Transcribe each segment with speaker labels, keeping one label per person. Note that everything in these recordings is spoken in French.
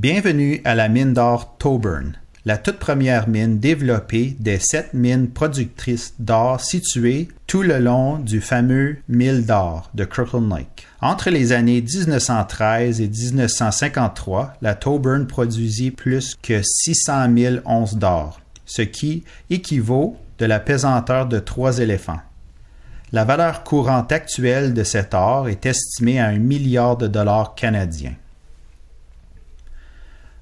Speaker 1: Bienvenue à la mine d'or Toburn, la toute première mine développée des sept mines productrices d'or situées tout le long du fameux mille d'or de Crooked Lake. Entre les années 1913 et 1953, la Toburn produisit plus que 600 000 onces d'or, ce qui équivaut de la pesanteur de trois éléphants. La valeur courante actuelle de cet or est estimée à un milliard de dollars canadiens.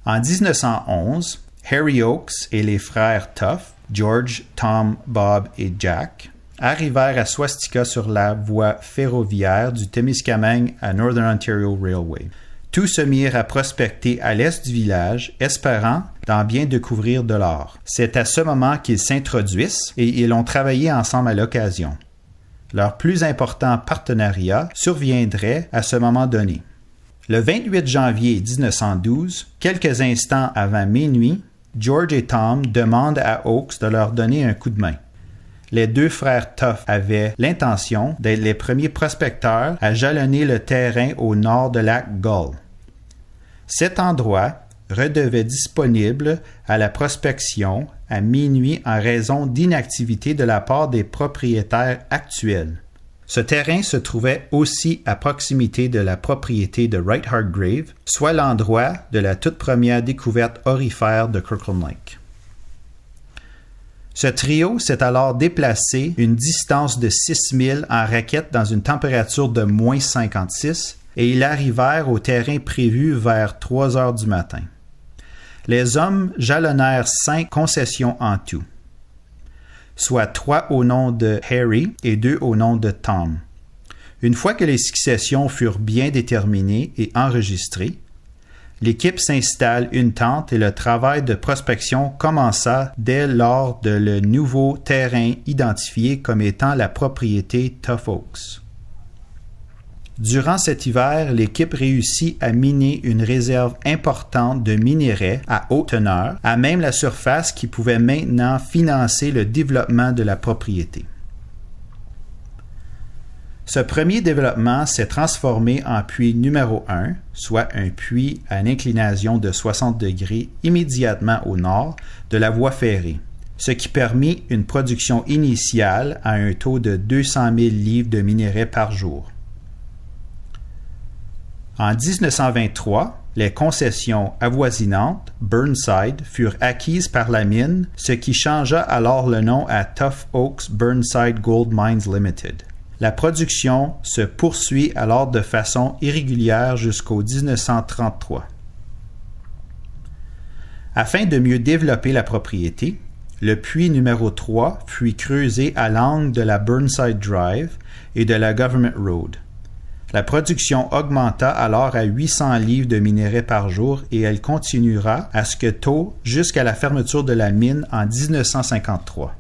Speaker 1: En 1911, Harry Oakes et les frères Tuff, George, Tom, Bob et Jack, arrivèrent à Swastika sur la voie ferroviaire du Témiscamingue à Northern Ontario Railway. Tous se mirent à prospecter à l'est du village, espérant d'en bien découvrir de l'or. C'est à ce moment qu'ils s'introduisent et ils ont travaillé ensemble à l'occasion. Leur plus important partenariat surviendrait à ce moment donné. Le 28 janvier 1912, quelques instants avant minuit, George et Tom demandent à Oakes de leur donner un coup de main. Les deux frères Tuff avaient l'intention d'être les premiers prospecteurs à jalonner le terrain au nord de lac Gull. Cet endroit redevait disponible à la prospection à minuit en raison d'inactivité de la part des propriétaires actuels. Ce terrain se trouvait aussi à proximité de la propriété de Wright Grave, soit l'endroit de la toute première découverte orifère de Kirkland Lake. Ce trio s'est alors déplacé une distance de milles en raquette dans une température de moins 56 et ils arrivèrent au terrain prévu vers 3 heures du matin. Les hommes jalonnèrent cinq concessions en tout soit trois au nom de Harry et deux au nom de Tom. Une fois que les successions furent bien déterminées et enregistrées, l'équipe s'installe une tente et le travail de prospection commença dès lors de le nouveau terrain identifié comme étant la propriété Tough Oaks. Durant cet hiver, l'équipe réussit à miner une réserve importante de minerais à haute teneur, à même la surface qui pouvait maintenant financer le développement de la propriété. Ce premier développement s'est transformé en puits numéro 1, soit un puits à une inclination de 60 degrés immédiatement au nord de la voie ferrée, ce qui permit une production initiale à un taux de 200 000 livres de minerais par jour. En 1923, les concessions avoisinantes, Burnside, furent acquises par la mine, ce qui changea alors le nom à Tough Oaks Burnside Gold Mines Limited. La production se poursuit alors de façon irrégulière jusqu'au 1933. Afin de mieux développer la propriété, le puits numéro 3 fut creusé à l'angle de la Burnside Drive et de la Government Road. La production augmenta alors à 800 livres de minéraux par jour et elle continuera à ce que tôt jusqu'à la fermeture de la mine en 1953.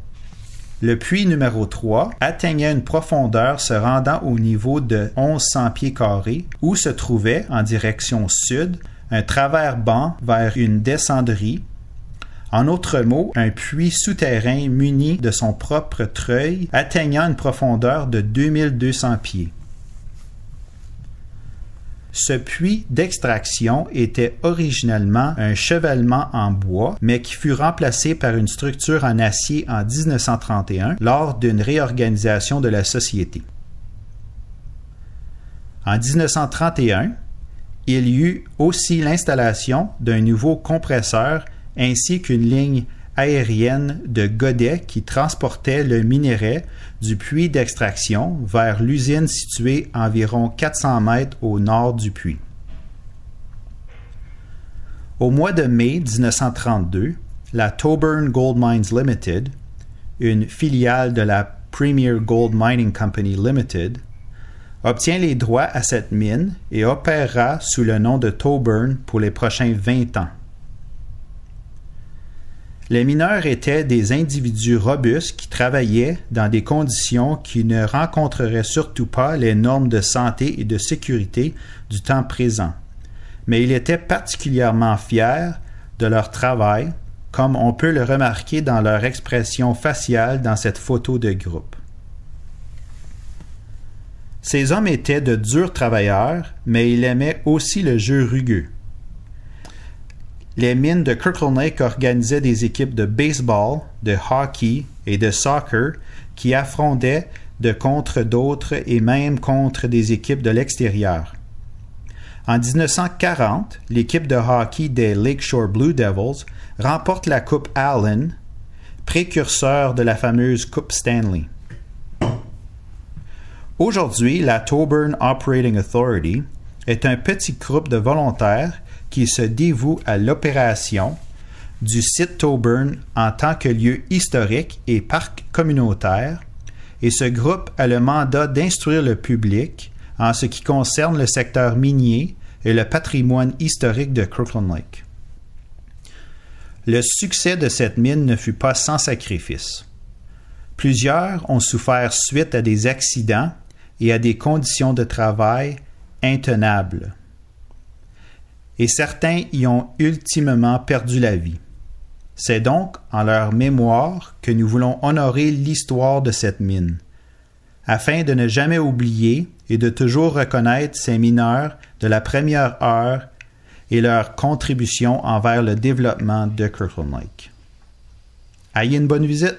Speaker 1: Le puits numéro 3 atteignait une profondeur se rendant au niveau de 1100 pieds carrés où se trouvait, en direction sud, un travers-banc vers une descenderie. En autre mot, un puits souterrain muni de son propre treuil atteignant une profondeur de 2200 pieds. Ce puits d'extraction était originellement un chevalement en bois, mais qui fut remplacé par une structure en acier en 1931 lors d'une réorganisation de la société. En 1931, il y eut aussi l'installation d'un nouveau compresseur ainsi qu'une ligne aérienne de Godet qui transportait le minerai du puits d'extraction vers l'usine située environ 400 mètres au nord du puits. Au mois de mai 1932, la Toburn Gold Mines Limited, une filiale de la Premier Gold Mining Company Limited, obtient les droits à cette mine et opérera sous le nom de Toburn pour les prochains 20 ans. Les mineurs étaient des individus robustes qui travaillaient dans des conditions qui ne rencontreraient surtout pas les normes de santé et de sécurité du temps présent. Mais ils étaient particulièrement fiers de leur travail, comme on peut le remarquer dans leur expression faciale dans cette photo de groupe. Ces hommes étaient de durs travailleurs, mais ils aimaient aussi le jeu rugueux les mines de Kirkland organisaient des équipes de baseball, de hockey et de soccer qui affrontaient de contre d'autres et même contre des équipes de l'extérieur. En 1940, l'équipe de hockey des Lakeshore Blue Devils remporte la Coupe Allen, précurseur de la fameuse Coupe Stanley. Aujourd'hui, la Toburn Operating Authority est un petit groupe de volontaires qui se dévoue à l'opération du site Tauburn en tant que lieu historique et parc communautaire, et ce groupe a le mandat d'instruire le public en ce qui concerne le secteur minier et le patrimoine historique de Crookland Lake. Le succès de cette mine ne fut pas sans sacrifice. Plusieurs ont souffert suite à des accidents et à des conditions de travail intenables et certains y ont ultimement perdu la vie. C'est donc en leur mémoire que nous voulons honorer l'histoire de cette mine, afin de ne jamais oublier et de toujours reconnaître ces mineurs de la première heure et leur contribution envers le développement de Kirkland Lake. Ayez une bonne visite!